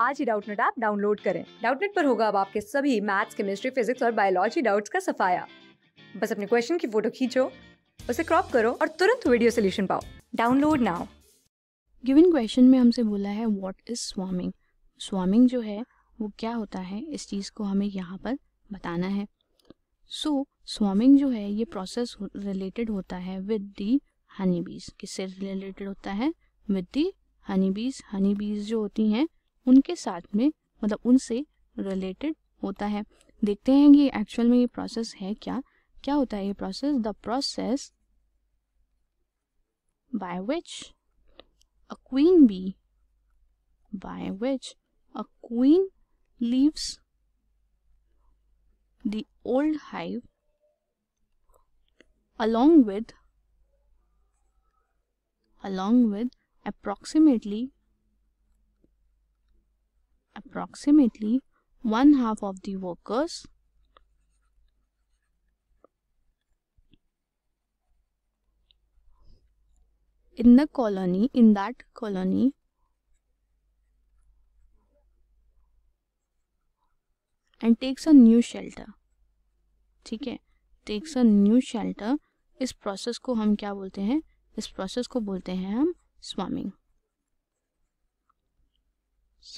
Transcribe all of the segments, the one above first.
आज ही Doubtnut app download करें डाउटनेट पर होगा अब आपके सभी मैथ्स केमिस्ट्री फिजिक्स और बायोलॉजी डाउट्स का सफाया बस अपने क्वेश्चन की फोटो खींचो उसे क्रॉप करो और तुरंत वीडियो सोल्यूशन पाओ डाउनलोड नाउ गिवन क्वेश्चन में हमसे बोला है व्हाट इज स्वामिंग स्वामिंग जो है वो क्या होता है इस चीज़ को हमें यहाँ पर बताना है सो so, स्वामिंग जो है ये प्रोसेस रिलेटेड होता है विद दी हनी बीज किससे रिलेटेड होता है विद दी हनी बीज हनी बीज जो होती हैं उनके साथ में मतलब उनसे रिलेटेड होता है देखते हैं कि एक्चुअल में ये प्रोसेस है क्या क्या होता है ये process the process by which a queen bee by which a queen leaves the old hive along with along with approximately approximately one half of the workers in the colony in that colony and takes a new shelter ठीक है takes a new shelter इस process को हम क्या बोलते हैं इस process को बोलते हैं हम स्वामिंग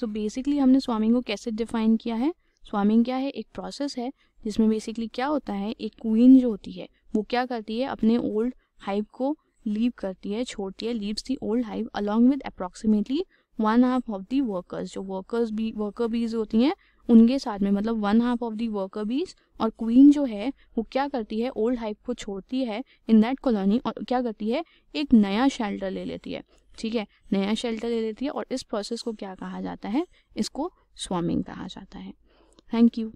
सो so बेसिकली हमने स्वामिंग को कैसे डिफाइन किया है स्वामिंग क्या है एक प्रोसेस है जिसमें बेसिकली क्या होता है एक क्वीन जो होती है वो क्या करती है अपने ओल्ड हाइव को लीव करती है छोड़ती है leaves the old hive along with approximately one half of the workers जो वर्कर्स भी वर्कर बीज होती हैं उनके साथ में मतलब one half of the worker bees और क्वीन जो है वो क्या करती है ओल्ड हाइप को छोड़ती है इन दैट कॉलोनी और क्या करती है एक नया शेल्टर ले लेती है ठीक है नया शेल्टर दे देती है और इस प्रोसेस को क्या कहा जाता है इसको स्वामिंग कहा जाता है थैंक यू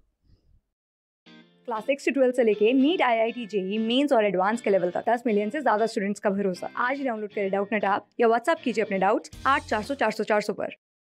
क्लास सिक्स से ट्वेल्व से लेके NEET I I T JEE Mains और एडवांस के लेवल तक दस मिलियन से ज्यादा स्टूडेंट्स का भरोसा आज डाउनलोड करें डाउट नेट आप या व्हाट्सअप कीजिए अपने डाउट्स आठ चार सौ चार सौ चार सौ पर